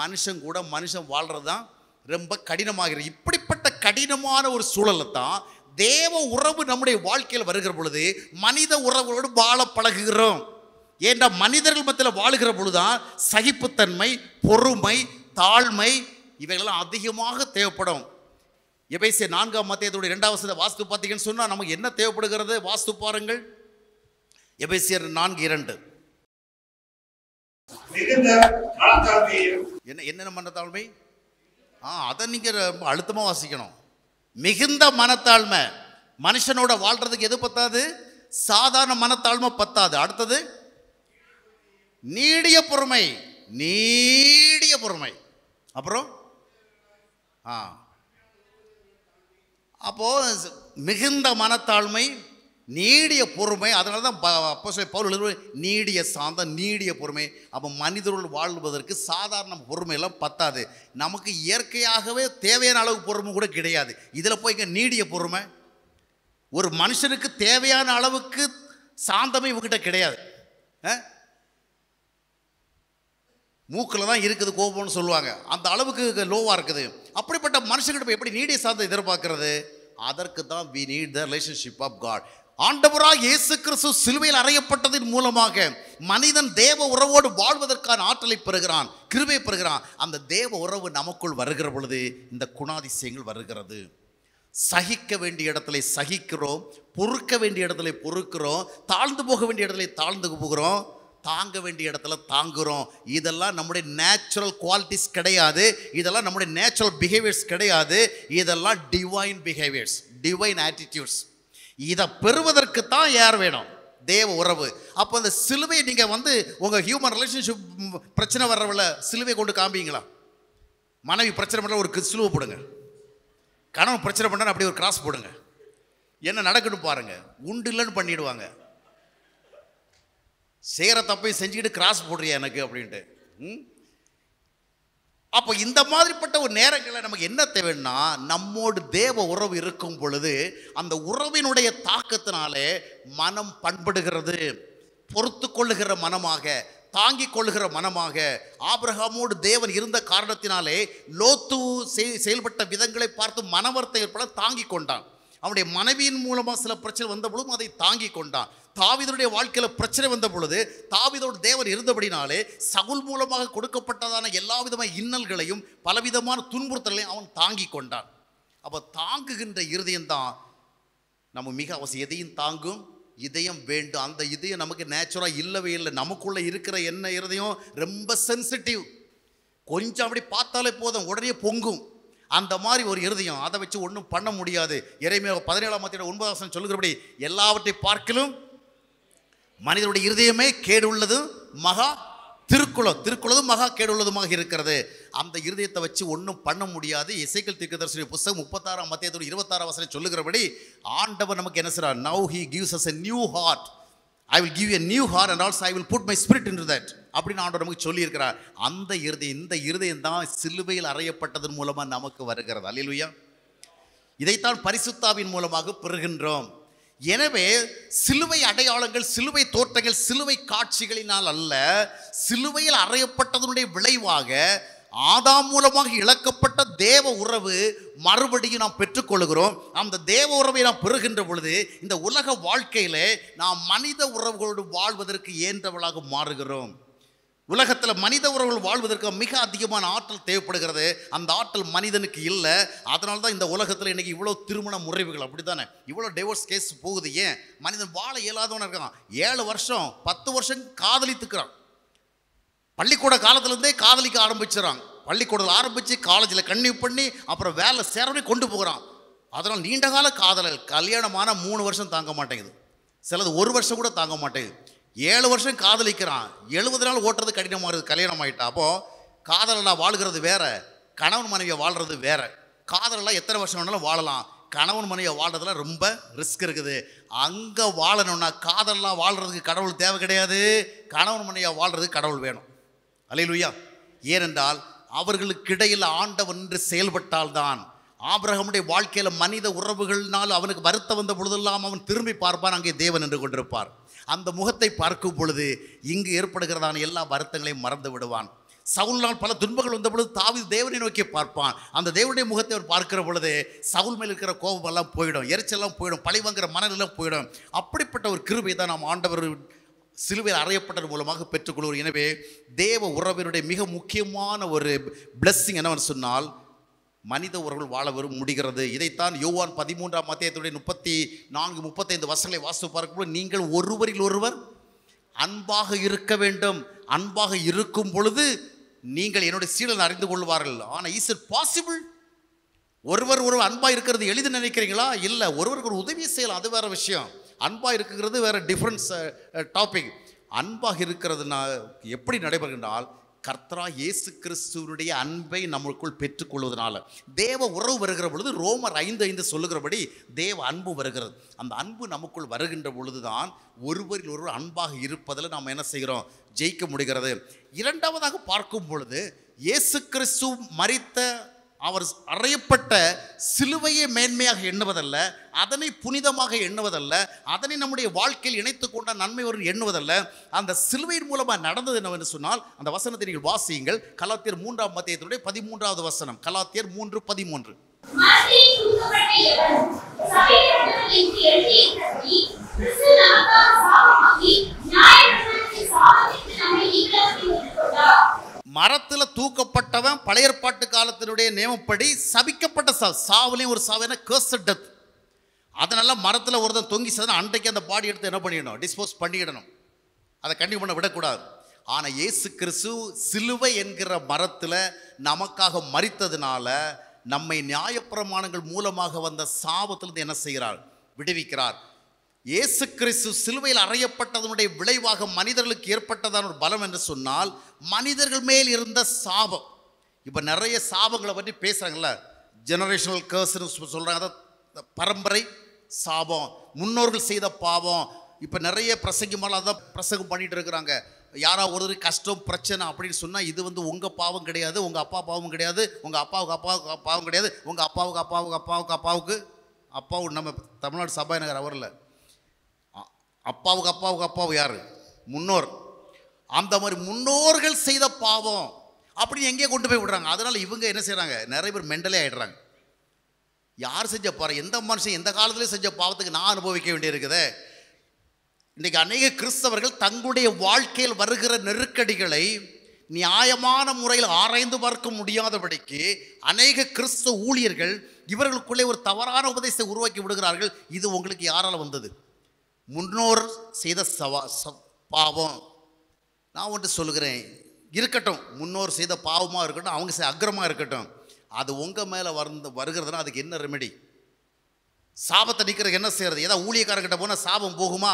மனுஷன் கூட மனுஷன் வாழ்கிறது தான் ரொம்ப கடினமாகிறது இப்படிப்பட்ட கடினமான ஒரு சூழலை தான் தேவ உறவு நம்முடைய வாழ்க்கையில் வருகிற பொழுது மனித உறவுகளோடு வாழ பழகுகிறோம் ஏன்னா மனிதர்கள் மத்தியில் வாழுகிற பொழுதுதான் சகிப்புத்தன்மை பொறுமை தாழ்மை இவைகள்லாம் அதிகமாக தேவைப்படும் எபேசிய நான்காம் மத்தியத்துடைய ரெண்டாவது வாஸ்து பார்த்தீங்கன்னு சொன்னால் நமக்கு என்ன தேவைப்படுகிறது வாஸ்து பாருங்கள் எபேசியர் நான்கு இரண்டு என்ன என்னென்ன மனத்தாழ்மை ஆ அதை நீங்கள் ரொம்ப அழுத்தமாக வாசிக்கணும் மிகுந்த மனத்தாழ்மை மனுஷனோட வாழ்கிறதுக்கு எது பத்தாது சாதாரண மனத்தாழ்மை பத்தாது அடுத்தது நீடிய பொறுமை நீடிய பொறுமை அப்புறம் ஆ அப்போது மிகுந்த மனத்தாழ்மை நீடிய பொறுமை அதனால தான் அப்போ சொல்லி பவுல் நீடிய சாந்தம் நீடிய பொறுமை அப்போ மனிதர்கள் வாழ்வதற்கு சாதாரண பொறுமையெல்லாம் பத்தாது நமக்கு இயற்கையாகவே தேவையான அளவு பொறுமை கூட கிடையாது இதில் போய் நீடிய பொறுமை ஒரு மனுஷனுக்கு தேவையான அளவுக்கு சாந்தமே இவங்ககிட்ட கிடையாது மூக்கில் தான் இருக்குது கோபம்னு சொல்லுவாங்க அந்த அளவுக்கு லோவாக இருக்குது அப்படிப்பட்ட மனுஷங்கிட்ட போய் எப்படி நீடிய சாந்தம் எதிர்பார்க்கறது அதற்கு தான் we need the relationship of God ஆண்டவராக இயேசு கிறிஸ்து சிலுவையில் அறையப்பட்டதன் மூலமாக மனிதன் தேவ உறவோடு வாழ்வதற்கான ஆற்றலை பெறுகிறான் கிருபை பெறுகிறான் அந்த தேவ உறவு நமக்குள் வருகிற பொழுது இந்த குணாதிசயங்கள் வருகிறது சகிக்க வேண்டிய இடத்துல சகிக்கிறோம் பொறுக்க வேண்டிய இடத்துல பொறுக்கிறோம் தாழ்ந்து போக வேண்டிய இடத்துல தாழ்ந்து போகிறோம் தாங்க வேண்டிய இடத்துல தாங்குகிறோம் இதெல்லாம் நம்முடைய நேச்சுரல் குவாலிட்டிஸ் கிடையாது இதெல்லாம் நம்முடைய நேச்சுரல் பிஹேவியர்ஸ் கிடையாது இதெல்லாம் டிவைன் பிஹேவியர்ஸ் டிவைன் ஆட்டிடியூட்ஸ் இதை பெறுவதற்கு தான் யார் வேணும் தேவ உறவு அப்போ அந்த சிலுவையை நீங்கள் வந்து உங்கள் ஹியூமன் ரிலேஷன்ஷிப் பிரச்சனை வர்றவில்ல சிலுவை கொண்டு காமிங்களா மனைவி பிரச்சனை பண்ணால் ஒரு சிலுவை போடுங்க கணவன் பிரச்சனை பண்ணால் அப்படி ஒரு கிராஸ் போடுங்க என்ன நடக்குன்னு பாருங்கள் உண்டு இல்லைன்னு பண்ணிடுவாங்க செய்கிற தப்பையும் செஞ்சுக்கிட்டு கிராஸ் போடுறியா எனக்கு அப்படின்ட்டு ம் அப்போ இந்த மாதிரிப்பட்ட ஒரு நேரங்களில் நமக்கு என்ன தேவைன்னா நம்மோடு தேவ உறவு இருக்கும் பொழுது அந்த உறவினுடைய தாக்கத்தினாலே மனம் பண்படுகிறது பொறுத்து கொள்ளுகிற மனமாக தாங்கி கொள்ளுகிற மனமாக ஆபிரகாமோடு தேவன் இருந்த காரணத்தினாலே லோத்து செயல்பட்ட விதங்களை பார்த்து மனவர்த்தை ஏற்பட தாங்கி கொண்டான் அவனுடைய மனைவியின் மூலமாக சில பிரச்சனை வந்த பொழுதும் அதை தாங்கி கொண்டான் தாவிதனுடைய வாழ்க்கையில் பிரச்சனை வந்த பொழுது தாவிதோடு தேவர் இருந்தபடினாலே சகுல் மூலமாக கொடுக்கப்பட்டதான எல்லா விதமான இன்னல்களையும் பலவிதமான துன்புறுத்தலையும் அவன் தாங்கி கொண்டான் அப்போ தாங்குகின்ற இருதயம்தான் நம்ம மிக அவசியம் எதையும் தாங்கும் இதயம் வேண்டும் அந்த இதயம் நமக்கு நேச்சுரலாக இல்லவே இல்லை நமக்குள்ளே இருக்கிற என்ன இருதயம் ரொம்ப சென்சிட்டிவ் கொஞ்சம் அப்படி பார்த்தாலே போதும் உடனே பொங்கும் அந்த மாதிரி ஒரு இருதயம் அதை வச்சு ஒன்றும் பண்ண முடியாது இறைமையோ பதினேழாம் மத்தியோட ஒன்பதாம் சொல்லுகிறபடி எல்லாவற்றை பார்க்கலும் மனிதனுடைய இருதயமே கேடு உள்ளதும் மகா திருக்குளம் திருக்குளதும் மகா கேடு உள்ளதுமாக இருக்கிறது அந்த இருதயத்தை வச்சு ஒன்றும் பண்ண முடியாது இசைக்கல் தீர்க்கதர்சனி புஸ்தகம் முப்பத்தாறாம் மத்தியத்தோடு இருபத்தாறாம் வசனம் சொல்லுகிறபடி ஆண்டவர் நமக்கு என்ன செய்கிறார் now he gives us a new heart I will give a new heart and also I will put my spirit in that அப்படின்னு ஆண்டவர் நமக்கு சொல்லியிருக்கிறார் அந்த இருதயம் இந்த இருதயம் தான் சிலுவையில் அறையப்பட்டதன் மூலமாக நமக்கு வருகிறது அல்லையா இதைத்தான் பரிசுத்தாவின் மூலமாக பெறுகின்றோம் எனவே சிலுவை அடையாளங்கள் சிலுவை தோற்றங்கள் சிலுவை காட்சிகளினால் அல்ல சிலுவையில் அறையப்பட்டதனுடைய விளைவாக ஆதாம் மூலமாக இழக்கப்பட்ட தேவ உறவு மறுபடியும் நாம் பெற்றுக்கொள்கிறோம் அந்த தேவ உறவை நாம் பெறுகின்ற பொழுது இந்த உலக வாழ்க்கையில் நாம் மனித உறவுகளோடு வாழ்வதற்கு ஏன்றவளாக மாறுகிறோம் உலகத்தில் மனித உறவுகள் வாழ்வதற்கு மிக அதிகமான ஆற்றல் தேவைப்படுகிறது அந்த ஆற்றல் மனிதனுக்கு இல்லை அதனால தான் இந்த உலகத்தில் இன்றைக்கி இவ்வளோ திருமண முறைவுகள் அப்படி தானே இவ்வளோ டைவர்ஸ் கேஸ் போகுது ஏன் மனிதன் வாழ இயலாதவனாக இருக்கான் ஏழு வருஷம் பத்து வருஷம் காதலித்துக்கிறான் பள்ளிக்கூட காலத்துலேருந்தே காதலிக்க ஆரம்பிச்சிடறாங்க பள்ளிக்கூடத்தில் ஆரம்பித்து காலேஜில் கன்னியூ பண்ணி அப்புறம் வேலை சேரவே கொண்டு போகிறான் அதனால் நீண்ட கால காதலல் கல்யாணமான மூணு வருஷம் தாங்க மாட்டேங்குது சிலது ஒரு வருஷம் கூட தாங்க மாட்டேங்குது ஏழு வருஷம் காதலிக்கிறான் எழுபது நாள் ஓட்டுறது கடினமாக இருக்குது கல்யாணம் ஆகிட்டா அப்போது காதலெல்லாம் வாழ்கிறது வேற கணவன் மனைவியை வாழ்கிறது வேற காதலெல்லாம் எத்தனை வருஷம் வேணாலும் வாழலாம் கணவன் மனைவியை வாழ்கிறதுலாம் ரொம்ப ரிஸ்க் இருக்குது அங்கே வாழணும்னா காதலெல்லாம் வாழ்கிறதுக்கு கடவுள் தேவை கிடையாது கணவன் மனைவியாக வாழ்கிறதுக்கு கடவுள் வேணும் அலையிலுயா ஏனென்றால் அவர்களுக்கிடையில் ஆண்டவன் என்று செயல்பட்டால்தான் ஆபிரகமுடைய வாழ்க்கையில் மனித உறவுகளினால் அவனுக்கு வருத்தம் வந்த பொழுதெல்லாம் அவன் திரும்பி பார்ப்பான் அங்கே தேவன் என்று கொண்டிருப்பார் அந்த முகத்தை பார்க்கும் பொழுது இங்கு ஏற்படுகிறதான எல்லா வருத்தங்களையும் மறந்து விடுவான் சவுல்னால் பல துன்பங்கள் வந்த பொழுது தாவி தேவனை நோக்கி பார்ப்பான் அந்த தேவனுடைய முகத்தை அவர் பார்க்கிற பொழுது சவுல் மேல் இருக்கிற கோபமெல்லாம் போயிடும் எரிச்சலாம் போயிடும் பழிவாங்கிற மனநிலாம் போயிடும் அப்படிப்பட்ட ஒரு கிருபை தான் நாம் ஆண்டவர் சிலுவையில் அறையப்பட்டது மூலமாக பெற்றுக்கொள்வோர் எனவே தேவ உறவினுடைய மிக முக்கியமான ஒரு பிளஸ்ஸிங் என்னவென்று சொன்னால் மனித உறவுகள் வாழ வரும் முடிகிறது இதைத்தான் யோவான் பதிமூன்றாம் மத்தியத்துடைய முப்பத்தி நான்கு முப்பத்தைந்து வசங்களை வாசித்து பார்க்கும்போது நீங்கள் ஒருவரில் ஒருவர் அன்பாக இருக்க வேண்டும் அன்பாக இருக்கும் பொழுது நீங்கள் என்னுடைய சீடன் அறிந்து கொள்வார்கள் ஆனால் இஸ் இட் பாசிபிள் ஒருவர் ஒருவர் அன்பாக இருக்கிறது எளிது நினைக்கிறீங்களா இல்லை ஒருவருக்கு ஒரு உதவி செய்யலாம் அது வேறு விஷயம் அன்பாக இருக்கிறது வேறு டிஃப்ரென்ஸ் டாபிக் அன்பாக இருக்கிறதுனா எப்படி நடைபெறுகின்றால் கர்த்தரா இயேசு கிறிஸ்துவனுடைய அன்பை நம்மளுக்குள் பெற்றுக்கொள்வதனால தேவ உறவு வருகிற பொழுது ரோமர் ஐந்து ஐந்து சொல்லுகிறபடி தேவ அன்பு வருகிறது அந்த அன்பு நமக்குள் வருகின்ற பொழுது தான் ஒருவரில் ஒருவர் அன்பாக இருப்பதில் நாம் என்ன செய்கிறோம் ஜெயிக்க முடிகிறது இரண்டாவதாக பார்க்கும் பொழுது இயேசு கிறிஸ்து மறித்த அவர் அறையப்பட்ட சிலுவையை மேன்மையாக எண்ணுவதல்ல அதனை புனிதமாக எண்ணுவதல்ல அதனை நம்முடைய வாழ்க்கையில் இணைத்து கொண்ட நன்மை ஒரு எண்ணுவதல்ல அந்த சிலுவையின் மூலமாக நடந்தது என்னவென்று சொன்னால் அந்த வசனத்தை நீங்கள் வாசியுங்கள் கலாத்தியர் மூன்றாம் மத்தியத்தினுடைய பதிமூன்றாவது வசனம் கலாத்தியர் மூன்று பதிமூன்று நம்மை கொண்டார் மரத்தில் தூக்கப்பட்டவன் பழைய காலத்தினுடைய நியமப்படி சபிக்கப்பட்ட சா சாவுலையும் ஒரு சாவு என்ன கேர்சட் டெத் அதனால் மரத்தில் ஒருத்தன் தொங்கி சதன அன்றைக்கு அந்த பாடி எடுத்து என்ன பண்ணிடணும் டிஸ்போஸ் பண்ணிடணும் அதை கண்டிப்பாக பண்ண விடக்கூடாது ஆனால் இயேசு கிறிஸ்து சிலுவை என்கிற மரத்தில் நமக்காக மறித்ததுனால நம்மை நியாயப்பிரமாணங்கள் மூலமாக வந்த சாபத்திலிருந்து என்ன செய்கிறார் விடுவிக்கிறார் இயேசு கிறிஸ்து சிலுவையில் அறையப்பட்டதனுடைய விளைவாக மனிதர்களுக்கு ஏற்பட்டதான ஒரு பலம் என்று சொன்னால் மனிதர்கள் மேல் இருந்த சாபம் இப்போ நிறைய சாபங்களை பற்றி பேசுகிறாங்கல்ல ஜெனரேஷனல் கேர்ஸ்னு சொல்கிறாங்க அதை பரம்பரை சாபம் முன்னோர்கள் செய்த பாவம் இப்போ நிறைய மேலே அதான் பிரசங்கம் பண்ணிகிட்டு இருக்கிறாங்க யாரோ ஒருத்தர் கஷ்டம் பிரச்சனை அப்படின்னு சொன்னால் இது வந்து உங்கள் பாவம் கிடையாது உங்கள் அப்பா பாவம் கிடையாது உங்கள் அப்பாவுக்கு அப்பாவுக்கு பாவம் கிடையாது உங்கள் அப்பாவுக்கு அப்பாவுக்கு அப்பாவுக்கு அப்பாவுக்கு அப்பாவுக்கு நம்ம தமிழ்நாடு சபாநகர் அவரில் அப்பாவுக்கு அப்பாவுக்கு அப்பாவு யார் முன்னோர் அந்த மாதிரி முன்னோர்கள் செய்த பாவம் அப்படின்னு எங்கே கொண்டு போய் விடுறாங்க அதனால் இவங்க என்ன செய்கிறாங்க நிறைய பேர் மெண்டலே ஆகிடுறாங்க யார் செஞ்ச பாரு எந்த மனுஷன் எந்த காலத்துலேயும் செஞ்ச பாவத்துக்கு நான் அனுபவிக்க வேண்டியிருக்குது இன்றைக்கி அநேக கிறிஸ்தவர்கள் தங்களுடைய வாழ்க்கையில் வருகிற நெருக்கடிகளை நியாயமான முறையில் ஆராய்ந்து பார்க்க முடியாதபடிக்கு அநேக கிறிஸ்தவ ஊழியர்கள் இவர்களுக்குள்ளே ஒரு தவறான உபதேசத்தை உருவாக்கி விடுகிறார்கள் இது உங்களுக்கு யாரால் வந்தது முன்னோர் செய்த சவா ச பாவம் நான் வந்துட்டு சொல்கிறேன் இருக்கட்டும் முன்னோர் செய்த பாவமாக இருக்கட்டும் அவங்க செய்ய அக்கிரமாக இருக்கட்டும் அது உங்கள் மேலே வந்து வருகிறதுனா அதுக்கு என்ன ரெமெடி சாபத்தை நிற்கிறதுக்கு என்ன செய்கிறது ஏதாவது ஊழியக்காரர்கிட்ட போனால் சாபம் போகுமா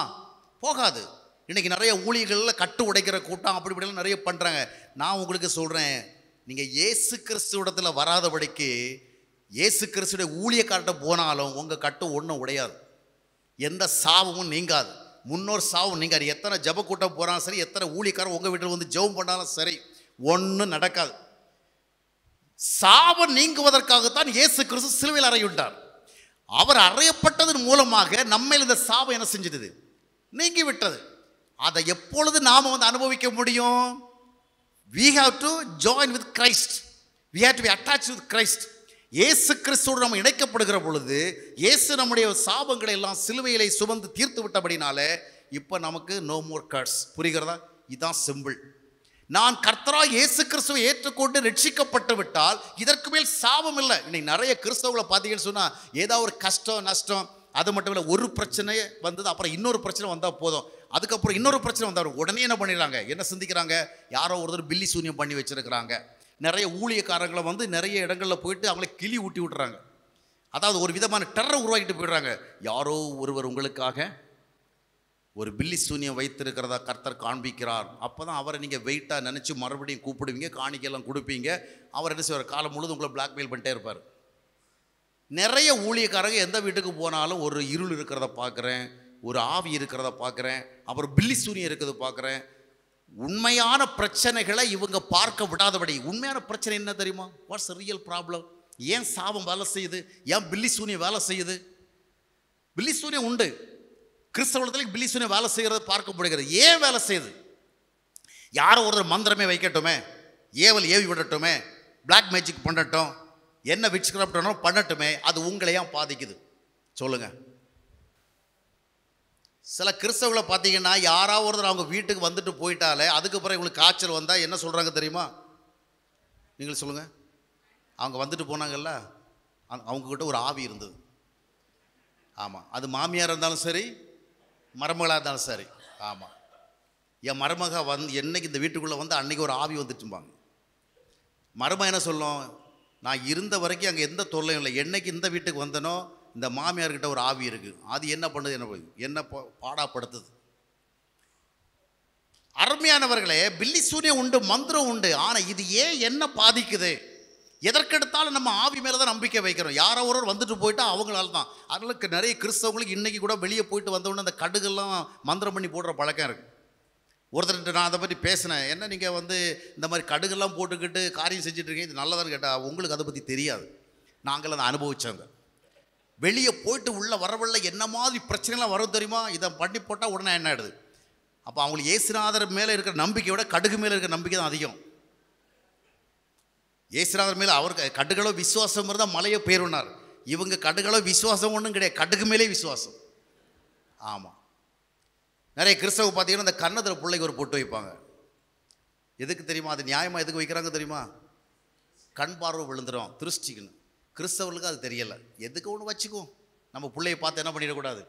போகாது இன்றைக்கி நிறைய ஊழியர்களில் கட்டு உடைக்கிற கூட்டம் அப்படி இப்படிலாம் நிறைய பண்ணுறாங்க நான் உங்களுக்கு சொல்கிறேன் நீங்கள் ஏசு கிறிஸ்து இடத்துல வராதபடிக்கு ஏசு கிறிஸ்துடைய ஊழியக்கார்ட்ட போனாலும் உங்கள் கட்டு ஒன்றும் உடையாது எந்த சாவமும் நீங்காது முன்னோர் சாவும் நீங்காது எத்தனை ஜப கூட்டம் போகிறாலும் சரி எத்தனை ஊழிக்காரன் உங்கள் வீட்டில் வந்து ஜெபம் பண்ணாலும் சரி ஒன்றும் நடக்காது சாபம் நீங்குவதற்காகத்தான் இயேசு கிறிஸ்து சிலுவையில் அறையுண்டார் அவர் அறையப்பட்டதன் மூலமாக நம்மையில் இந்த சாபம் என்ன செஞ்சிடுது நீங்கி விட்டது அதை எப்பொழுது நாம் வந்து அனுபவிக்க முடியும் we have to join with Christ we have to be attach with Christ Yesu கிறிஸ்துவோடு நம்ம இணைக்கப்படுகிற பொழுது இயேசு நம்முடைய சாபங்களை எல்லாம் சிலுவையிலே சுமந்து தீர்த்து விட்டபடினால இப்போ நமக்கு நோ மோர் கர்ஸ் புரிகிறதா இதுதான் சிம்பிள் நான் கர்த்தரா இயேசு கிறிஸ்துவை ஏற்றுக்கொண்டு ரட்சிக்கப்பட்டு விட்டால் இதற்கு மேல் சாபம் இல்லை இன்னைக்கு நிறைய கிறிஸ்தவங்களை பார்த்தீங்கன்னு சொன்னால் ஏதாவது ஒரு கஷ்டம் நஷ்டம் அது மட்டும் இல்லை ஒரு பிரச்சனையே வந்தது அப்புறம் இன்னொரு பிரச்சனை வந்தால் போதும் அதுக்கப்புறம் இன்னொரு பிரச்சனை வந்தால் உடனே என்ன பண்ணிடுறாங்க என்ன சிந்திக்கிறாங்க யாரோ ஒருத்தர் பில்லி சூன்யம் பண்ணி வச்சுருக்கிறாங்க நிறைய ஊழியக்காரங்களை வந்து நிறைய இடங்களில் போயிட்டு அவங்கள கிளி ஊட்டி விட்டுறாங்க அதாவது ஒரு விதமான டெரரை உருவாக்கிட்டு போயிடுறாங்க யாரோ ஒருவர் உங்களுக்காக ஒரு பில்லி சூன்யம் வைத்திருக்கிறதா கர்த்தர் காண்பிக்கிறார் அப்போ தான் அவரை நீங்கள் வெயிட்டாக நினச்சி மறுபடியும் கூப்பிடுவீங்க காணிக்கையெல்லாம் கொடுப்பீங்க அவர் என்ன செய்வார் காலம் முழுதும் உங்களை பிளாக்மெயில் பண்ணிட்டே இருப்பார் நிறைய ஊழியக்காரங்க எந்த வீட்டுக்கு போனாலும் ஒரு இருள் இருக்கிறத பார்க்குறேன் ஒரு ஆவி இருக்கிறத பார்க்குறேன் அப்புறம் பில்லி சூன்யம் இருக்கிறத பார்க்குறேன் உண்மையான பிரச்சனைகளை இவங்க பார்க்க விடாதபடி உண்மையான பிரச்சனை என்ன தெரியுமா வாட்ஸ் ரியல் ப்ராப்ளம் ஏன் சாபம் வேலை செய்யுது ஏன் பில்லி சூனியம் வேலை செய்யுது பில்லி சூனியம் உண்டு கிறிஸ்தவத்தில் பில்லி சூனியம் வேலை செய்கிறத பார்க்க முடிகிறது ஏன் வேலை செய்யுது யாரோ ஒருத்தர் மந்திரமே வைக்கட்டுமே ஏவல் ஏவி விடட்டுமே பிளாக் மேஜிக் பண்ணட்டும் என்ன விட்ஸ்கிராஃப்ட் பண்ணட்டுமே அது உங்களையும் பாதிக்குது சொல்லுங்கள் சில கிறிஸ்தவங்களை பார்த்தீங்கன்னா யாராவது ஒருத்தர் அவங்க வீட்டுக்கு வந்துட்டு போயிட்டாலே அதுக்கப்புறம் இவங்களுக்கு காய்ச்சல் வந்தால் என்ன சொல்கிறாங்க தெரியுமா நீங்கள் சொல்லுங்கள் அவங்க வந்துட்டு போனாங்கல்ல அவங்கக்கிட்ட ஒரு ஆவி இருந்தது ஆமாம் அது மாமியார் இருந்தாலும் சரி மருமகளாக இருந்தாலும் சரி ஆமாம் என் மருமக வந்து என்னைக்கு இந்த வீட்டுக்குள்ளே வந்து அன்றைக்கி ஒரு ஆவி வந்துட்டும்பாங்க மருமக என்ன சொல்லும் நான் இருந்த வரைக்கும் அங்கே எந்த தொல்லையும் இல்லை என்றைக்கு இந்த வீட்டுக்கு வந்தனோ இந்த மாமியார்கிட்ட ஒரு ஆவி இருக்குது அது என்ன பண்ணுது என்ன என்ன பாடாப்படுத்துது அருமையானவர்களே பில்லி சூரியம் உண்டு மந்திரம் உண்டு ஆனால் இது ஏன் என்ன பாதிக்குது எதற்கெடுத்தாலும் நம்ம ஆவி மேலே தான் நம்பிக்கை வைக்கிறோம் யாரோ ஒருவர் வந்துட்டு போயிட்டா அவங்களால தான் அதனால நிறைய கிறிஸ்தவங்களுக்கு இன்றைக்கி கூட வெளியே போயிட்டு வந்தவொடனே அந்த கடுகெல்லாம் மந்திரம் பண்ணி போடுற பழக்கம் இருக்குது ஒருத்தர்கிட்ட நான் அதை பற்றி பேசினேன் என்ன நீங்கள் வந்து இந்த மாதிரி கடுகெல்லாம் போட்டுக்கிட்டு காரியம் செஞ்சுட்டு இருக்கீங்க இது நல்லதான்னு கேட்டால் உங்களுக்கு அதை பற்றி தெரியாது நாங்கள் அதை அனுபவித்தவங்க வெளியே போயிட்டு உள்ளே வரவில்லை என்ன மாதிரி பிரச்சனைலாம் வரும் தெரியுமா இதை பண்ணி போட்டால் உடனே என்ன ஆகிடுது அப்போ அவங்களுக்கு ஏசுநாதர் மேலே இருக்கிற நம்பிக்கையை விட கடுகு மேலே இருக்கிற நம்பிக்கை தான் அதிகம் ஏசுநாதர் மேலே அவருக்கு கடுகளோ விசுவாசம் இருந்தால் மலையை பேருனார் இவங்க கடுகளோ விசுவாசம் ஒன்றும் கிடையாது கடுகு மேலே விசுவாசம் ஆமாம் நிறைய கிறிஸ்தவ பார்த்தீங்கன்னா இந்த கன்னத்தில் பிள்ளைக்கு ஒரு பொட்டு வைப்பாங்க எதுக்கு தெரியுமா அது நியாயமாக எதுக்கு வைக்கிறாங்க தெரியுமா கண் பார்வை விழுந்துடும் திருஷ்டிக்குன்னு கிறிஸ்தவர்களுக்கு அது தெரியலை எதுக்கு ஒன்று வச்சுக்கும் நம்ம பிள்ளைய பார்த்து என்ன பண்ணிடக்கூடாது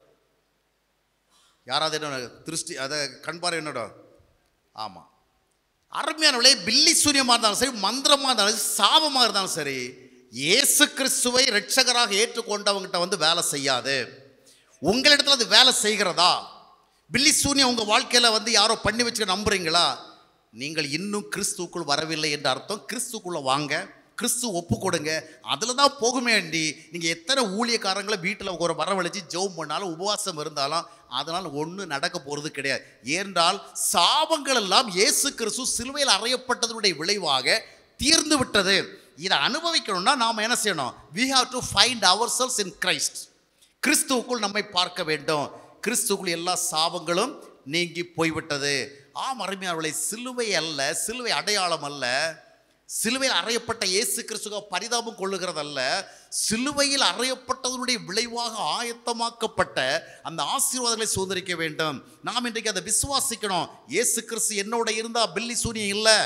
யாராவது என்ன திருஷ்டி அதை கண்பார் என்னோட ஆமாம் அருமையானவளே பில்லி சூரியமாக இருந்தாலும் சரி மந்திரமாக இருந்தாலும் சரி சாபமாக இருந்தாலும் சரி இயேசு கிறிஸ்துவை ரட்சகராக ஏற்றுக்கொண்டவங்ககிட்ட வந்து வேலை செய்யாது உங்களிடத்தில் அது வேலை செய்கிறதா பில்லி சூன்யம் உங்கள் வாழ்க்கையில் வந்து யாரோ பண்ணி வச்சுக்க நம்புறீங்களா நீங்கள் இன்னும் கிறிஸ்துக்குள் வரவில்லை என்ற அர்த்தம் கிறிஸ்துக்குள்ளே வாங்க கிறிஸ்து ஒப்பு கொடுங்க அதில் தான் போகுமே அண்டி நீங்கள் எத்தனை ஊழியக்காரங்களை வீட்டில் ஒரு வரவழைச்சி ஜெபம் பண்ணாலும் உபவாசம் இருந்தாலும் அதனால் ஒன்றும் நடக்க போகிறது கிடையாது ஏனென்றால் சாபங்கள் எல்லாம் இயேசு கிறிஸ்து சிலுவையில் அறையப்பட்டதனுடைய விளைவாக தீர்ந்து விட்டது இதை அனுபவிக்கணும்னா நாம் என்ன செய்யணும் we have to find ourselves in Christ கிறிஸ்துவுக்குள் நம்மை பார்க்க வேண்டும் கிறிஸ்துக்குள் எல்லா சாபங்களும் நீங்கி போய்விட்டது ஆம் அருமையாளர்களை சிலுவை அல்ல சிலுவை அடையாளம் அல்ல சிலுவையில் அறையப்பட்ட இயேசு கிறிஸ்துவ பரிதாபம் கொள்ளுகிறதல்ல சிலுவையில் அறையப்பட்டதனுடைய விளைவாக ஆயத்தமாக்கப்பட்ட அந்த ஆசீர்வாதங்களை சுதந்திரிக்க வேண்டும் நாம் இன்றைக்கு அதை விசுவாசிக்கணும் இயேசு கிறிஸ்து என்னோட இருந்தால் பில்லி சூனியம் இல்லை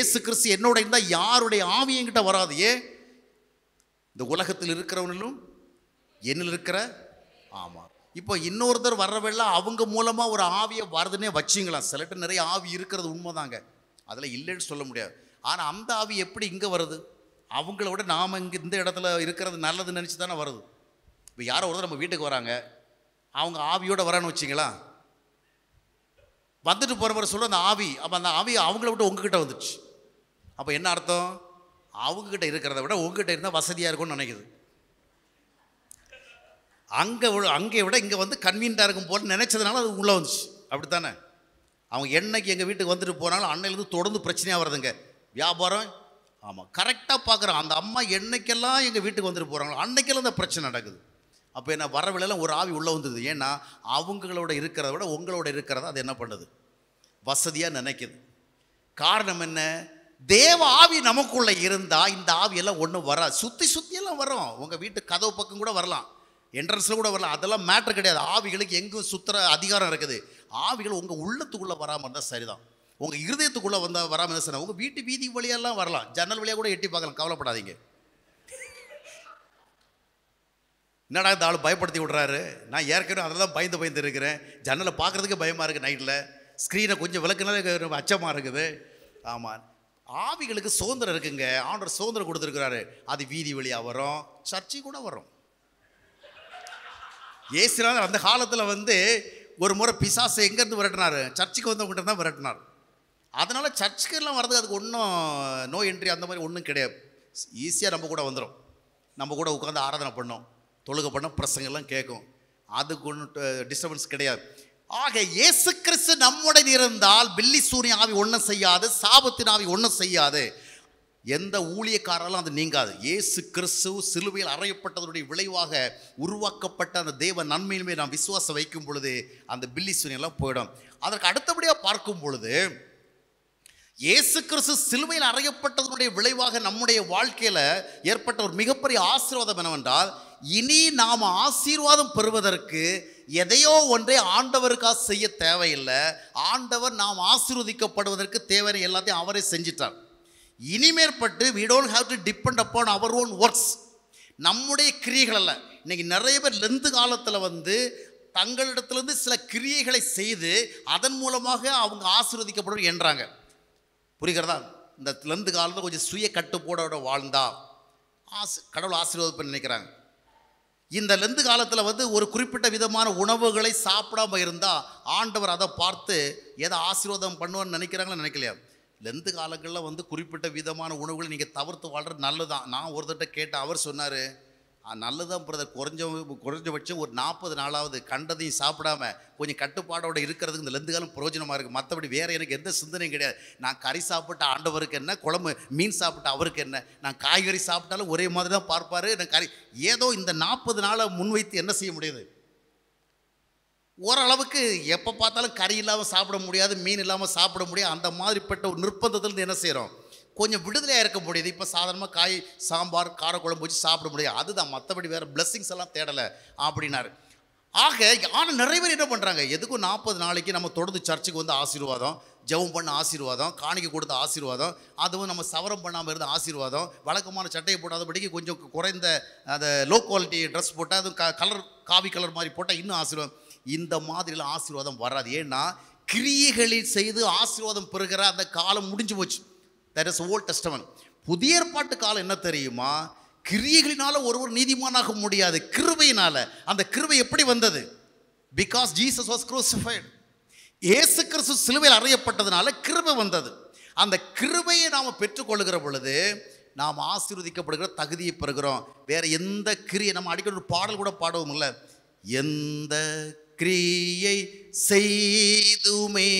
ஏசு கிறிஸ்து என்னோட இருந்தால் யாருடைய ஆவி கிட்ட வராது இந்த உலகத்தில் இருக்கிறவனிலும் என்னில் இருக்கிற ஆமாம் இப்போ இன்னொருத்தர் வர்றவெல்லாம் அவங்க மூலமாக ஒரு ஆவியை வருதுன்னே வச்சிங்களா சில நிறைய ஆவி இருக்கிறது உண்மைதாங்க அதில் இல்லைன்னு சொல்ல முடியாது ஆனால் அந்த ஆவி எப்படி இங்கே வருது அவங்களோட நாம் இங்கே இந்த இடத்துல இருக்கிறது நல்லதுன்னு நினச்சி தானே வருது இப்போ யாரோ ஒருத்தர் நம்ம வீட்டுக்கு வராங்க அவங்க ஆவியோடு வரான்னு வச்சிங்களா வந்துட்டு போகிறவரை சொல்ல அந்த ஆவி அப்போ அந்த ஆவி அவங்கள விட்டு உங்ககிட்ட வந்துச்சு அப்போ என்ன அர்த்தம் அவங்கக்கிட்ட இருக்கிறத விட உங்ககிட்ட இருந்தால் வசதியாக இருக்கும்னு நினைக்குது அங்கே அங்கே விட இங்கே வந்து கன்வீனியாக இருக்கும் போல நினச்சதுனால அது உள்ளே வந்துச்சு அப்படி தானே அவங்க என்னைக்கு எங்கள் வீட்டுக்கு வந்துட்டு போனாலும் அன்னையிலேருந்து தொடர்ந்து பிரச்சனையாக வருதுங்க வியாபாரம் ஆமாம் கரெக்டாக பார்க்குறோம் அந்த அம்மா என்னைக்கெல்லாம் எங்கள் வீட்டுக்கு வந்துட்டு போகிறாங்களோ அன்றைக்கெல்லாம் இந்த பிரச்சனை நடக்குது அப்போ என்ன வரவிலெல்லாம் ஒரு ஆவி உள்ளே வந்தது ஏன்னா அவங்களோட இருக்கிறத விட உங்களோட இருக்கிறத அது என்ன பண்ணுது வசதியாக நினைக்குது காரணம் என்ன தேவ ஆவி நமக்குள்ளே இருந்தால் இந்த ஆவியெல்லாம் ஒன்றும் வராது சுற்றி சுற்றியெல்லாம் வரும் உங்கள் வீட்டு கதவு பக்கம் கூட வரலாம் என்ட்ரன்ஸில் கூட வரலாம் அதெல்லாம் மேட்ரு கிடையாது ஆவிகளுக்கு எங்கும் சுற்றுற அதிகாரம் இருக்குது ஆவிகள் உங்கள் உள்ளத்துக்குள்ளே வராமல் இருந்தால் சரிதான் உங்கள் இருதயத்துக்குள்ளே வந்தால் வராமல் சார் உங்கள் வீட்டு வீதி வழியெல்லாம் வரலாம் ஜன்னல் வழியாக கூட எட்டி பார்க்கலாம் கவலைப்படாதீங்க என்னடா இந்த ஆள் பயப்படுத்தி விட்றாரு நான் ஏற்கனவே அதில் தான் பயந்து பயந்து இருக்கிறேன் ஜன்னலை பார்க்குறதுக்கு பயமாக இருக்குது நைட்டில் ஸ்க்ரீனை கொஞ்சம் விளக்குனால அச்சமாக இருக்குது ஆமாம் ஆவிகளுக்கு சுதந்திரம் இருக்குங்க ஆண்டர் சுதந்திரம் கொடுத்துருக்குறாரு அது வீதி வழியாக வரும் சர்ச்சை கூட வரும் ஏசுநாதர் அந்த காலத்தில் வந்து ஒரு முறை பிசாசை எங்கேருந்து விரட்டினார் சர்ச்சுக்கு வந்தவங்ககிட்ட தான் விரட்டினார் அதனால் சர்ச்சுக்கெல்லாம் வர்றதுக்கு அதுக்கு ஒன்றும் நோ என்ட்ரி அந்த மாதிரி ஒன்றும் கிடையாது ஈஸியாக நம்ம கூட வந்துடும் நம்ம கூட உட்காந்து ஆராதனை பண்ணோம் தொழுகை பண்ணோம் பிரசங்கெல்லாம் கேட்கும் அதுக்கு ஒன்றும் டிஸ்டர்பன்ஸ் கிடையாது ஆக இயேசு கிறிஸ்து நம்முடன் இருந்தால் பில்லி சூரிய ஆவி ஒன்றும் செய்யாது சாபத்தின் ஆவி ஒன்றும் செய்யாது எந்த ஊழியக்காரராலும் அது நீங்காது இயேசு கிறிஸ்து சிலுவையில் அறையப்பட்டதனுடைய விளைவாக உருவாக்கப்பட்ட அந்த தெய்வ நன்மையிலுமே நாம் விசுவாசம் வைக்கும் பொழுது அந்த பில்லி சூரியெல்லாம் போயிடும் அதற்கு அடுத்தபடியாக பார்க்கும் பொழுது இயேசு கிறிஸ்து சிலுவையில் அறையப்பட்டதனுடைய விளைவாக நம்முடைய வாழ்க்கையில் ஏற்பட்ட ஒரு மிகப்பெரிய ஆசீர்வாதம் என்னவென்றால் இனி நாம் ஆசீர்வாதம் பெறுவதற்கு எதையோ ஒன்றை ஆண்டவருக்காக செய்ய தேவையில்லை ஆண்டவர் நாம் ஆசீர்வதிக்கப்படுவதற்கு தேவையான எல்லாத்தையும் அவரே செஞ்சிட்டார் இனிமேற்பட்டு we don't have to depend upon our own works நம்முடைய கிரியைகள் அல்ல இன்றைக்கி நிறைய பேர் லெந்து காலத்தில் வந்து தங்களிடத்துலேருந்து சில கிரியைகளை செய்து அதன் மூலமாக அவங்க ஆசீர்வதிக்கப்படும் என்றாங்க புரிகிறதா இந்த லந்து காலத்தில் கொஞ்சம் சுய கட்டுப்பாடோட வாழ்ந்தா ஆசை கடவுள் ஆசீர்வாதம் நினைக்கிறாங்க இந்த லெந்து காலத்தில் வந்து ஒரு குறிப்பிட்ட விதமான உணவுகளை சாப்பிடாம இருந்தால் ஆண்டவர் அதை பார்த்து எதை ஆசீர்வாதம் பண்ணுவோன்னு நினைக்கிறாங்கன்னு நினைக்கலையா லெந்து காலங்களில் வந்து குறிப்பிட்ட விதமான உணவுகளை நீங்கள் தவிர்த்து வாழ்கிறது நல்லதான் நான் ஒருத்தட்ட கேட்டேன் அவர் சொன்னார் நல்லதான் பிரதர் குறைஞ்ச குறைஞ்சபட்சம் ஒரு நாற்பது நாளாவது கண்டதையும் சாப்பிடாம கொஞ்சம் கட்டுப்பாடோடு இருக்கிறதுக்கு இந்த காலம் பிரயோஜனமாக இருக்குது மற்றபடி வேறு எனக்கு எந்த சிந்தனையும் கிடையாது நான் கறி சாப்பிட்ட ஆண்டவருக்கு என்ன குழம்பு மீன் சாப்பிட்ட அவருக்கு என்ன நான் காய்கறி சாப்பிட்டாலும் ஒரே மாதிரி தான் பார்ப்பார் நான் கறி ஏதோ இந்த நாற்பது நாளை முன்வைத்து என்ன செய்ய முடியுது ஓரளவுக்கு எப்போ பார்த்தாலும் கறி இல்லாமல் சாப்பிட முடியாது மீன் இல்லாமல் சாப்பிட முடியாது அந்த மாதிரிப்பட்ட ஒரு நிர்பந்தத்துலேருந்து என்ன செய்கிறோம் கொஞ்சம் விடுதலையாக இருக்க முடியுது இப்போ சாதாரணமாக காய் சாம்பார் காரக்குழம்பு வச்சு சாப்பிட முடியாது அதுதான் மற்றபடி வேறு பிளஸ்ஸிங்ஸ் எல்லாம் தேடலை அப்படின்னாரு ஆக ஆனால் நிறைய பேர் என்ன பண்ணுறாங்க எதுக்கும் நாற்பது நாளைக்கு நம்ம தொடர்ந்து சர்ச்சுக்கு வந்து ஆசீர்வாதம் ஜெபம் பண்ண ஆசீர்வாதம் காணிக்கை கொடுத்த ஆசீர்வாதம் அதுவும் நம்ம சவரம் பண்ணாமல் இருந்த ஆசீர்வாதம் வழக்கமான சட்டையை போட்டாதபடிக்கு கொஞ்சம் குறைந்த அந்த லோ குவாலிட்டி ட்ரெஸ் போட்டால் அதுவும் க கலர் காவி கலர் மாதிரி போட்டால் இன்னும் ஆசீர்வாதம் இந்த மாதிரிலாம் ஆசீர்வாதம் வராது ஏன்னா கிரியைகளில் செய்து ஆசீர்வாதம் பெறுகிற அந்த காலம் முடிஞ்சு போச்சு தட் இஸ் ஓல்ட் டெஸ்டமன் புதிய ஏற்பாட்டு காலம் என்ன தெரியுமா கிரியைகளினால ஒருவர் நீதிமானாக முடியாது கிருபையினால அந்த கிருபை எப்படி வந்தது because Jesus was crucified Yesu Kristu சிலுவையில் அறையப்பட்டதுனால கிருபை வந்தது அந்த கிருபையை நாம் பெற்றுக்கொள்கிற பொழுது நாம் ஆசீர்வதிக்கப்படுகிற தகுதியை பெறுகிறோம் வேறு எந்த கிரியை நம்ம அடிக்கடி ஒரு பாடல் கூட பாடவும் இல்லை எந்த கிரியை செய்துமே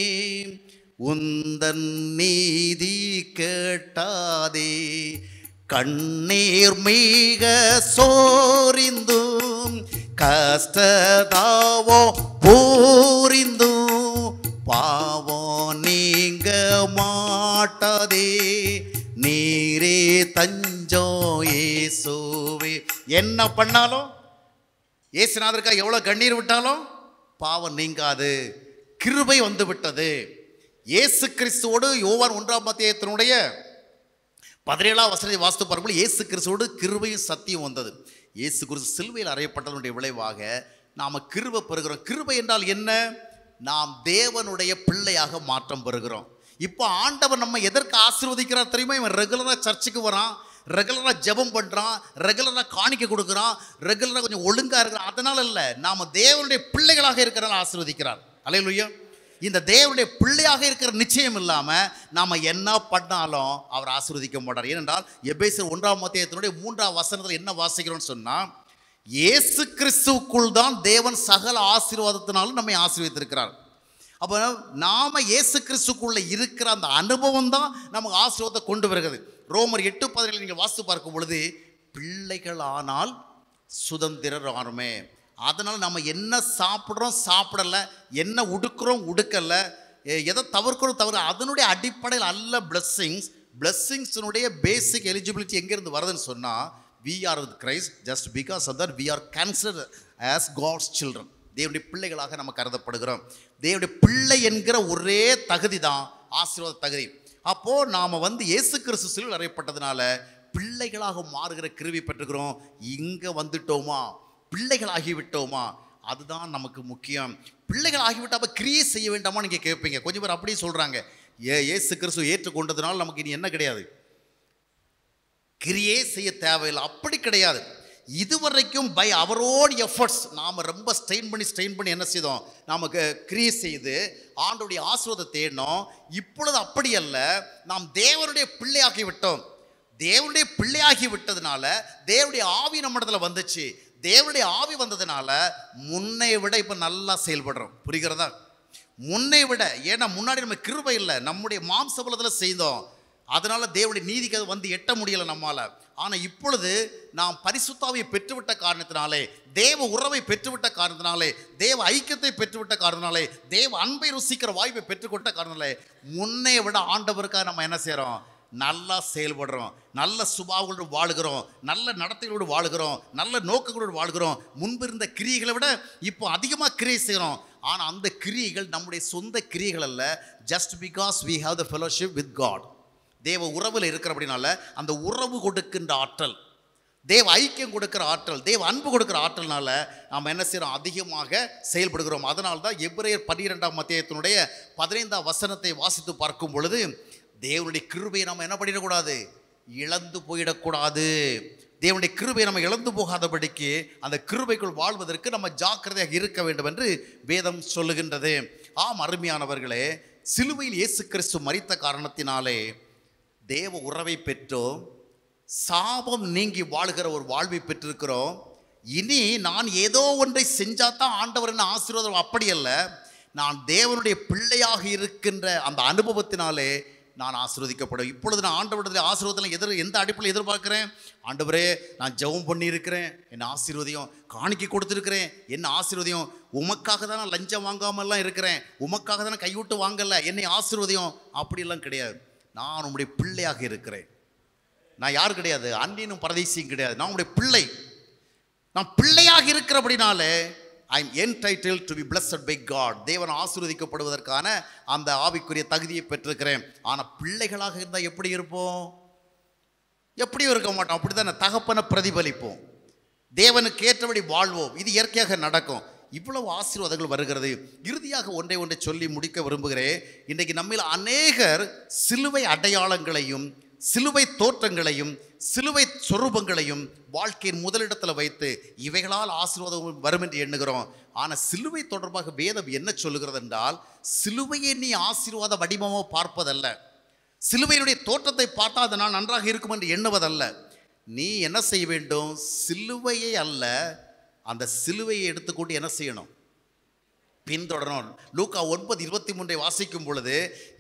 உந்தன் நீதி கேட்டாதே கண்ணீர் மீக சோரிந்தும் கஷ்டதாவோ போரிந்தும் பாவம் நீங்க மாட்டாதே நீரே தஞ்சோ ஏசுவே என்ன பண்ணாலும் ஏசுநாதருக்கா எவ்வளோ கண்ணீர் விட்டாலும் பாவம் நீங்காது கிருபை வந்து விட்டது இயேசு கிறிஸ்துவோடு யோவான் ஒன்றாம் மத்தியத்தினுடைய பதினேழாம் வசனத்தை வாஸ்து பார்க்கும்போது இயேசு கிறிஸ்துவோடு கிருபையும் சத்தியம் வந்தது இயேசு கிறிஸ்து சிலுவையில் அறையப்பட்டதனுடைய விளைவாக நாம் கிருபை பெறுகிறோம் கிருபை என்றால் என்ன நாம் தேவனுடைய பிள்ளையாக மாற்றம் பெறுகிறோம் இப்போ ஆண்டவர் நம்ம எதற்கு ஆசிர்வதிக்கிறார் தெரியுமா இவன் ரெகுலராக சர்ச்சுக்கு வரான் ரெகுலராக ஜெபம் பண்ணுறான் ரெகுலராக காணிக்க கொடுக்குறான் ரெகுலராக கொஞ்சம் ஒழுங்காக இருக்கிறான் அதனால் இல்லை நாம் தேவனுடைய பிள்ளைகளாக இருக்கிறனால ஆசிர்வதிக்கிறார் அலையிலுயா இந்த தேவனுடைய பிள்ளையாக இருக்கிற நிச்சயம் இல்லாமல் நாம் என்ன பண்ணாலும் அவர் ஆசிர்வதிக்க மாட்டார் ஏனென்றால் எபேசர் ஒன்றாம் மத்தியத்தினுடைய மூன்றாம் வசனத்தில் என்ன வாசிக்கிறோம்னு சொன்னால் ஏசு கிறிஸ்துக்குள் தான் தேவன் சகல ஆசீர்வாதத்தினாலும் நம்மை ஆசீர்வதித்திருக்கிறார் அப்போ நாம் ஏசு கிறிஸ்துக்குள்ளே இருக்கிற அந்த அனுபவம் தான் நமக்கு ஆசீர்வாதத்தை கொண்டு வருகிறது ரோமர் எட்டு பதினேழு நீங்கள் வாசித்து பார்க்கும் பொழுது பிள்ளைகள் ஆனால் சுதந்திரர் ஆனுமே அதனால் நம்ம என்ன சாப்பிட்றோம் சாப்பிடலை என்ன உடுக்குறோம் உடுக்கலை எதை தவிர்க்கிறோம் தவிர அதனுடைய அடிப்படையில் அல்ல பிளஸ்ஸிங்ஸ் பிளஸ்ஸிங்ஸினுடைய பேசிக் எலிஜிபிலிட்டி எங்கேருந்து வருதுன்னு சொன்னால் we are Christ just because of that we are cancer as God's children தேவடைய பிள்ளைகளாக நம்ம கருதப்படுகிறோம் தேவடைய பிள்ளை என்கிற ஒரே தகுதி தான் ஆசீர்வாத தகுதி அப்போது நாம் வந்து இயேசு கிறிஸ்து சிலுவில் அறையப்பட்டதுனால பிள்ளைகளாக மாறுகிற கிருவி பெற்றுக்கிறோம் இங்கே வந்துட்டோமா பிள்ளைகள் ஆகிவிட்டோமா அதுதான் நமக்கு முக்கியம் பிள்ளைகள் ஆகிவிட்டால் அப்போ கிரியேட் செய்ய வேண்டாமா நீங்கள் கேட்பீங்க கொஞ்சம் பேர் அப்படியே சொல்கிறாங்க ஏ ஏசு கிறிஸ்து ஏற்றுக்கொண்டதுனால நமக்கு இனி என்ன கிடையாது கிரியே செய்ய தேவையில்லை அப்படி கிடையாது இதுவரைக்கும் பை அவரோட எஃபர்ட்ஸ் நாம் ரொம்ப ஸ்ட்ரெயின் பண்ணி ஸ்ட்ரெயின் பண்ணி என்ன செய்தோம் நமக்கு கிரியே செய்து ஆண்டுடைய ஆசிர்வாதத்தை தேடினோம் இப்பொழுது அப்படி அல்ல நாம் தேவனுடைய பிள்ளையாகி விட்டோம் தேவனுடைய பிள்ளையாகி விட்டதுனால தேவனுடைய ஆவி நம்மிடத்தில் வந்துச்சு தேவனுடைய ஆவி வந்ததுனால முன்னை விட இப்போ நல்லா செயல்படுறோம் புரிகிறதா முன்னை விட ஏன்னா முன்னாடி நம்ம கிருபை இல்லை நம்முடைய மாம்சபலத்தில் செய்தோம் அதனால் தேவனுடைய நீதிக்கு அது வந்து எட்ட முடியலை நம்மால் ஆனால் இப்பொழுது நாம் பரிசுத்தாவை பெற்றுவிட்ட காரணத்தினாலே தேவ உறவை பெற்றுவிட்ட காரணத்தினாலே தேவ ஐக்கியத்தை பெற்றுவிட்ட காரணத்தினாலே தேவ அன்பை ருசிக்கிற வாய்ப்பை பெற்றுக்கொண்ட காரணத்தினாலே முன்னைய விட ஆண்டவருக்காக நம்ம என்ன செய்கிறோம் நல்லா செயல்படுறோம் நல்ல சுபாவுகளோடு வாழுகிறோம் நல்ல நடத்தைகளோடு வாழுகிறோம் நல்ல நோக்கங்களோடு வாழ்கிறோம் முன்பு இருந்த கிரியைகளை விட இப்போ அதிகமாக கிரியை செய்கிறோம் ஆனால் அந்த கிரியைகள் நம்முடைய சொந்த கிரியைகள் அல்ல just because we have the fellowship with God தேவ உறவில் இருக்கிற அப்படின்னால அந்த உறவு கொடுக்கின்ற ஆற்றல் தேவ ஐக்கியம் கொடுக்குற ஆற்றல் தேவ அன்பு கொடுக்குற ஆற்றல்னால நாம் என்ன செய்கிறோம் அதிகமாக செயல்படுகிறோம் அதனால்தான் தான் எப்ரேயர் பன்னிரெண்டாம் மத்தியத்தினுடைய பதினைந்தாம் வசனத்தை வாசித்து பார்க்கும் பொழுது தேவனுடைய கிருபையை நாம் என்ன பண்ணிடக்கூடாது இழந்து போயிடக்கூடாது தேவனுடைய கிருபையை நம்ம இழந்து போகாதபடிக்கு அந்த கிருபைக்குள் வாழ்வதற்கு நம்ம ஜாக்கிரதையாக இருக்க வேண்டும் என்று வேதம் சொல்லுகின்றது ஆம் அருமையானவர்களே சிலுவையில் இயேசு கிறிஸ்து மறித்த காரணத்தினாலே தேவ உறவை பெற்றோம் சாபம் நீங்கி வாழ்கிற ஒரு வாழ்வை பெற்றிருக்கிறோம் இனி நான் ஏதோ ஒன்றை தான் ஆண்டவர் என்ன ஆசீர்வாதம் அப்படி அல்ல நான் தேவனுடைய பிள்ளையாக இருக்கின்ற அந்த அனுபவத்தினாலே நான் ஆசிர்வதிக்கப்படும் இப்பொழுது நான் ஆண்டவரிடத்தில் ஆசீர்வாதத்தில் எதிர் எந்த அடிப்பில் எதிர்பார்க்குறேன் ஆண்டவரே நான் ஜெபம் பண்ணியிருக்கிறேன் என் ஆசீர்வதியம் காணிக்கை கொடுத்துருக்கிறேன் என்ன ஆசீர்வதியம் உமக்காக தான் நான் லஞ்சம் வாங்காமல்லாம் இருக்கிறேன் உமக்காக தான் கைவிட்டு வாங்கலை என்னை ஆசீர்வதியம் அப்படிலாம் கிடையாது நான் உன்னுடைய பிள்ளையாக இருக்கிறேன் நான் யார் கிடையாது அன்னியனும் பரதேசியும் கிடையாது நான் உங்களுடைய பிள்ளை நான் பிள்ளையாக இருக்கிற அப்படின்னாலே I am title to be blessed by God தேவன் ஆசீர்வதிக்கப்படுவதற்கான அந்த ஆவிக்குரிய தகுதியை பெற்றிருக்கிறேன் ஆனால் பிள்ளைகளாக இருந்தால் எப்படி இருப்போம் எப்படியும் இருக்க மாட்டோம் அப்படி தான் தகப்பனை பிரதிபலிப்போம் தேவனுக்கு ஏற்றபடி வாழ்வோம் இது இயற்கையாக நடக்கும் இவ்வளவு ஆசீர்வாதங்கள் வருகிறது இறுதியாக ஒன்றை ஒன்றை சொல்லி முடிக்க விரும்புகிறேன் இன்றைக்கு நம்மில் அநேகர் சிலுவை அடையாளங்களையும் சிலுவை தோற்றங்களையும் சிலுவை சொரூபங்களையும் வாழ்க்கையின் முதலிடத்தில் வைத்து இவைகளால் ஆசீர்வாதம் வரும் என்று எண்ணுகிறோம் ஆனால் சிலுவை தொடர்பாக வேதம் என்ன சொல்லுகிறது என்றால் சிலுவையை நீ ஆசீர்வாத வடிவமாக பார்ப்பதல்ல சிலுவையினுடைய தோற்றத்தை பார்த்தா அதனால் நான் நன்றாக இருக்கும் என்று எண்ணுவதல்ல நீ என்ன செய்ய வேண்டும் சிலுவையை அல்ல அந்த சிலுவையை எடுத்துக்கொண்டு என்ன செய்யணும் பின்தொடரும் லூக்கா ஒன்பது இருபத்தி மூன்றை வாசிக்கும் பொழுது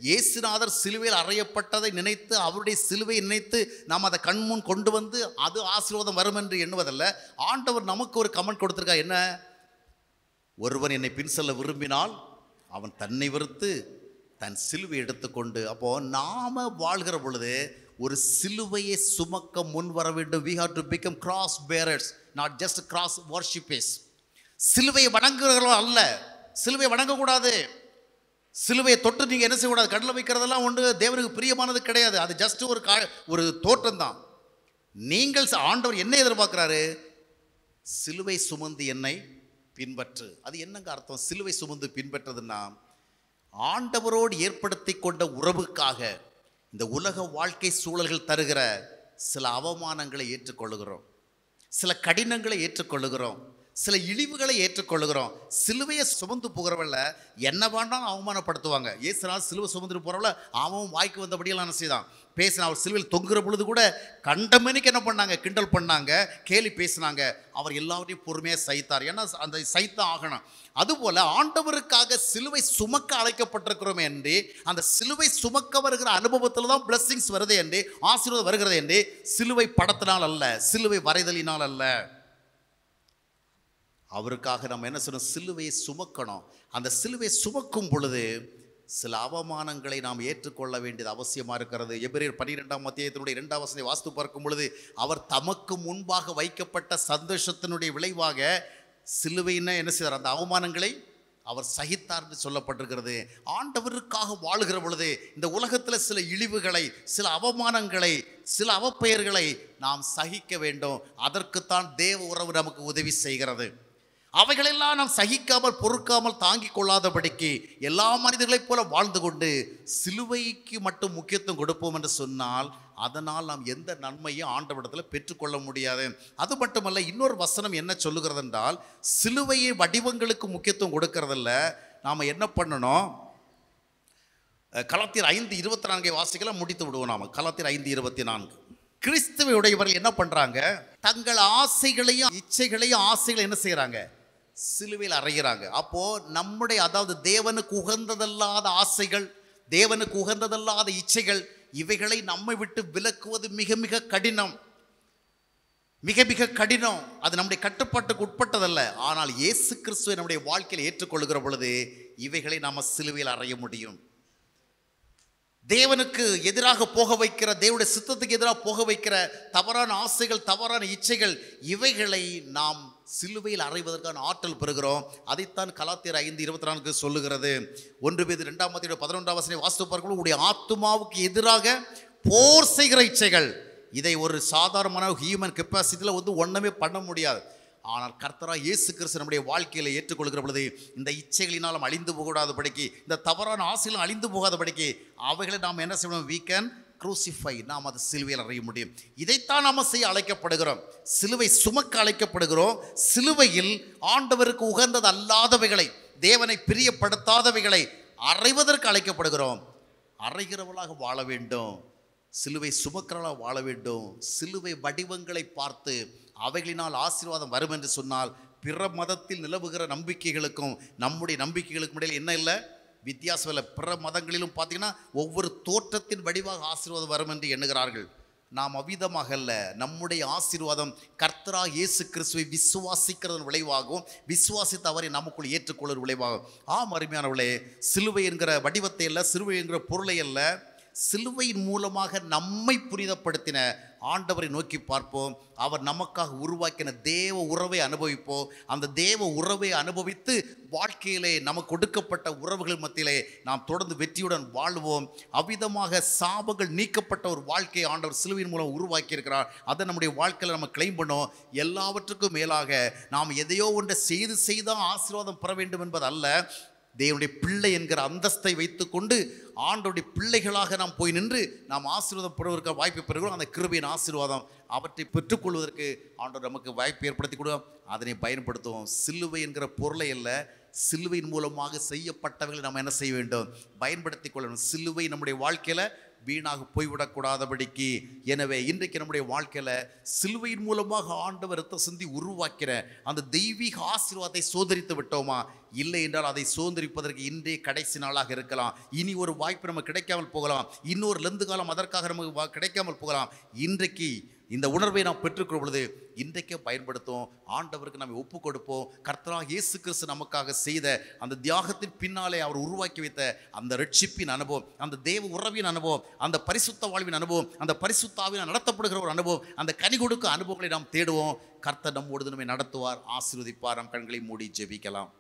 இயேசுநாதர் சிலுவையில் அறையப்பட்டதை நினைத்து அவருடைய சிலுவை நினைத்து நாம் அதை கண்முன் கொண்டு வந்து அது ஆசீர்வாதம் வரும் என்று எண்ணுவதல்ல ஆண்டவர் நமக்கு ஒரு கமெண்ட் கொடுத்துருக்கா என்ன ஒருவன் என்னை பின் செல்ல விரும்பினால் அவன் தன்னை வெறுத்து தன் சிலுவை எடுத்துக்கொண்டு அப்போது நாம் வாழ்கிற பொழுது ஒரு சிலுவையை சுமக்க முன் வர வேண்டும் we have to become cross bearers not just cross worshippers சிலுவையை வணங்குகிறவர்கள் அல்ல சிலுவை வணங்கக்கூடாது சிலுவையை தொட்டு நீங்கள் என்ன செய்யக்கூடாது கடலில் வைக்கிறதெல்லாம் ஒன்று தேவனுக்கு பிரியமானது கிடையாது அது ஜஸ்ட் ஒரு கா ஒரு தோற்றம் தான் நீங்கள் ஆண்டவர் என்ன எதிர்பார்க்குறாரு சிலுவை சுமந்து என்னை பின்பற்று அது என்னங்க அர்த்தம் சிலுவை சுமந்து பின்பற்றதுன்னா ஆண்டவரோடு ஏற்படுத்தி கொண்ட உறவுக்காக இந்த உலக வாழ்க்கை சூழல்கள் தருகிற சில அவமானங்களை ஏற்றுக்கொள்கிறோம் சில கடினங்களை ஏற்றுக்கொள்கிறோம் சில இழிவுகளை ஏற்றுக்கொள்கிறோம் சிலுவையை சுமந்து போகிறவள என்ன வேண்டாம் அவமானப்படுத்துவாங்க ஏசுனால் சிலுவை சுமந்து போகிறவள அவன் வாய்க்கு வந்தபடியெல்லாம் என்ன செய்தான் பேசினா அவர் சிலுவையில் தொங்குகிற பொழுது கூட கண்டமணிக்கு என்ன பண்ணாங்க கிண்டல் பண்ணாங்க கேலி பேசினாங்க அவர் எல்லாவற்றையும் பொறுமையாக சைத்தார் ஏன்னா அந்த சைத்தம் ஆகணும் அதுபோல் ஆண்டவருக்காக சிலுவை சுமக்க அழைக்கப்பட்டிருக்கிறோம் என்று அந்த சிலுவை சுமக்க வருகிற அனுபவத்தில் தான் பிளஸ்ஸிங்ஸ் வருது என்று ஆசீர்வாதம் வருகிறது என்று சிலுவை படத்தினால் அல்ல சிலுவை வரைதலினால் அல்ல அவருக்காக நம்ம என்ன சொல்லணும் சிலுவையை சுமக்கணும் அந்த சிலுவை சுமக்கும் பொழுது சில அவமானங்களை நாம் ஏற்றுக்கொள்ள வேண்டியது அவசியமாக இருக்கிறது எபிரியர் பன்னிரெண்டாம் மத்தியத்தினுடைய இரண்டாம் வசதி வாஸ்து பார்க்கும் பொழுது அவர் தமக்கு முன்பாக வைக்கப்பட்ட சந்தோஷத்தினுடைய விளைவாக சிலுவைன்னா என்ன செய்தார் அந்த அவமானங்களை அவர் சகித்தார்னு சொல்லப்பட்டிருக்கிறது ஆண்டவருக்காக வாழுகிற பொழுது இந்த உலகத்தில் சில இழிவுகளை சில அவமானங்களை சில அவப்பெயர்களை நாம் சகிக்க வேண்டும் அதற்குத்தான் தேவ உறவு நமக்கு உதவி செய்கிறது அவைகளெல்லாம் நாம் சகிக்காமல் பொறுக்காமல் தாங்கிக் கொள்ளாதபடிக்கு எல்லா மனிதர்களைப் போல வாழ்ந்து கொண்டு சிலுவைக்கு மட்டும் முக்கியத்துவம் கொடுப்போம் என்று சொன்னால் அதனால் நாம் எந்த நன்மையும் ஆண்டவிடத்தில் பெற்றுக்கொள்ள முடியாது அது மட்டுமல்ல இன்னொரு வசனம் என்ன சொல்லுகிறது என்றால் சிலுவையை வடிவங்களுக்கு முக்கியத்துவம் கொடுக்கறதில்ல நாம் என்ன பண்ணணும் களத்தில் ஐந்து இருபத்தி நான்கை வாசிக்கலாம் முடித்து விடுவோம் நாம் களத்தில் ஐந்து இருபத்தி நான்கு கிறிஸ்துவையுடையவர்கள் என்ன பண்ணுறாங்க தங்கள் ஆசைகளையும் இச்சைகளையும் ஆசைகளை என்ன செய்கிறாங்க சிலுவையில் அறைகிறாங்க அப்போது நம்முடைய அதாவது தேவனுக்கு உகந்ததல்லாத ஆசைகள் தேவனுக்கு உகந்ததல்லாத இச்சைகள் இவைகளை நம்மை விட்டு விலக்குவது மிக மிக கடினம் மிக மிக கடினம் அது நம்முடைய கட்டுப்பாட்டுக்கு உட்பட்டதல்ல ஆனால் இயேசு கிறிஸ்துவை நம்முடைய வாழ்க்கையில் ஏற்றுக்கொள்கிற பொழுது இவைகளை நாம் சிலுவையில் அறைய முடியும் தேவனுக்கு எதிராக போக வைக்கிற தேவனுடைய சித்தத்துக்கு எதிராக போக வைக்கிற தவறான ஆசைகள் தவறான இச்சைகள் இவைகளை நாம் சிலுவையில் அறைவதற்கான ஆற்றல் பெறுகிறோம் அதைத்தான் கலாத்தியர் ஐந்து இருபத்தி நான்கு சொல்லுகிறது ஒன்று பேர் ரெண்டாம் மத்தியோட பதினொன்றாம் வசனை வாஸ்து பார்க்கணும் உடைய ஆத்மாவுக்கு எதிராக போர் செய்கிற இச்சைகள் இதை ஒரு சாதாரணமான ஹியூமன் கெப்பாசிட்டியில் வந்து ஒன்றுமே பண்ண முடியாது ஆனால் கர்த்தராக இயேசு கிறிஸ்து நம்முடைய வாழ்க்கையில் ஏற்றுக்கொள்கிற பொழுது இந்த இச்சைகளினாலும் அழிந்து படிக்கு இந்த தவறான ஆசையிலும் அழிந்து போகாத படிக்கு அவைகளை நாம் என்ன செய்யணும் வீக்கன் க்ரூசிஃபை நாம் அது சிலுவையில் அறைய முடியும் இதைத்தான் நாம் செய்ய அழைக்கப்படுகிறோம் சிலுவை சுமக்க அழைக்கப்படுகிறோம் சிலுவையில் ஆண்டவருக்கு உகந்தது அல்லாதவைகளை தேவனை பிரியப்படுத்தாதவைகளை அறைவதற்கு அழைக்கப்படுகிறோம் அறைகிறவளாக வாழ வேண்டும் சிலுவை சுமக்கிறவளாக வாழ வேண்டும் சிலுவை வடிவங்களை பார்த்து அவைகளினால் ஆசீர்வாதம் வரும் என்று சொன்னால் பிற மதத்தில் நிலவுகிற நம்பிக்கைகளுக்கும் நம்முடைய நம்பிக்கைகளுக்கும் இடையில் என்ன இல்லை வித்தியாசம் இல்லை பிற மதங்களிலும் பார்த்தீங்கன்னா ஒவ்வொரு தோற்றத்தின் வடிவாக ஆசீர்வாதம் வரும் என்று எண்ணுகிறார்கள் நாம் அவிதமாக அல்ல நம்முடைய ஆசீர்வாதம் கர்த்தரா இயேசு கிறிஸ்துவை விசுவாசிக்கிறதன் விளைவாகவும் விசுவாசித்த அவரை நமக்குள் ஏற்றுக்கொள்வது விளைவாகும் ஆம் அருமையானவளே சிலுவை என்கிற வடிவத்தை அல்ல சிலுவை என்கிற பொருளை அல்ல சிலுவையின் மூலமாக நம்மை புனிதப்படுத்தின ஆண்டவரை நோக்கி பார்ப்போம் அவர் நமக்காக உருவாக்கின தேவ உறவை அனுபவிப்போம் அந்த தேவ உறவை அனுபவித்து வாழ்க்கையிலே நமக்கு கொடுக்கப்பட்ட உறவுகள் மத்தியிலே நாம் தொடர்ந்து வெற்றியுடன் வாழ்வோம் அவ்விதமாக சாபங்கள் நீக்கப்பட்ட ஒரு வாழ்க்கையை ஆண்டவர் சிலுவையின் மூலம் உருவாக்கி இருக்கிறார் அதை நம்முடைய வாழ்க்கையில் நம்ம கிளைம் பண்ணோம் எல்லாவற்றுக்கும் மேலாக நாம் எதையோ ஒன்றை செய்து செய்தால் ஆசீர்வாதம் பெற வேண்டும் என்பது அல்ல தேவனுடைய பிள்ளை என்கிற அந்தஸ்தை வைத்துக்கொண்டு ஆண்டோடைய பிள்ளைகளாக நாம் போய் நின்று நாம் ஆசீர்வாதப்படுவதற்கு வாய்ப்பு பெறுகிறோம் அந்த கிருபியின் ஆசீர்வாதம் அவற்றை பெற்றுக்கொள்வதற்கு ஆண்டோர் நமக்கு வாய்ப்பு ஏற்படுத்தி கொடுக்கும் அதனை பயன்படுத்துவோம் சில்லுவை என்கிற பொருளை அல்ல சிலுவையின் மூலமாக செய்யப்பட்டவர்களை நம்ம என்ன செய்ய வேண்டும் பயன்படுத்தி கொள்ளணும் சிலுவை நம்முடைய வாழ்க்கையில் வீணாக போய்விடக்கூடாதபடிக்கு எனவே இன்றைக்கு நம்முடைய வாழ்க்கையில் சிலுவையின் மூலமாக ஆண்டவர் ரத்த சிந்தி உருவாக்கிற அந்த தெய்வீக ஆசீர்வாதத்தை சோதரித்து விட்டோமா இல்லை என்றால் அதை சுதந்திரிப்பதற்கு இன்றே கடைசி நாளாக இருக்கலாம் இனி ஒரு வாய்ப்பு நமக்கு கிடைக்காமல் போகலாம் இன்னொரு லெந்து காலம் அதற்காக நமக்கு கிடைக்காமல் போகலாம் இன்றைக்கு இந்த உணர்வை நாம் பெற்றுக்கொள் பொழுது இன்றைக்கே பயன்படுத்தும் ஆண்டவருக்கு நம்ம ஒப்பு கொடுப்போம் கர்த்தரா இயேசு கிறிஸ்து நமக்காக செய்த அந்த தியாகத்தின் பின்னாலே அவர் உருவாக்கி வைத்த அந்த ரட்சிப்பின் அனுபவம் அந்த தேவ உறவின் அனுபவம் அந்த பரிசுத்த வாழ்வின் அனுபவம் அந்த பரிசுத்தாவின் நடத்தப்படுகிற ஒரு அனுபவம் அந்த கனி கொடுக்க அனுபவங்களை நாம் தேடுவோம் கர்த்த நம்மோடு நம்மை நடத்துவார் ஆசீர்வதிப்பார் நம் கண்களை மூடி ஜெபிக்கலாம்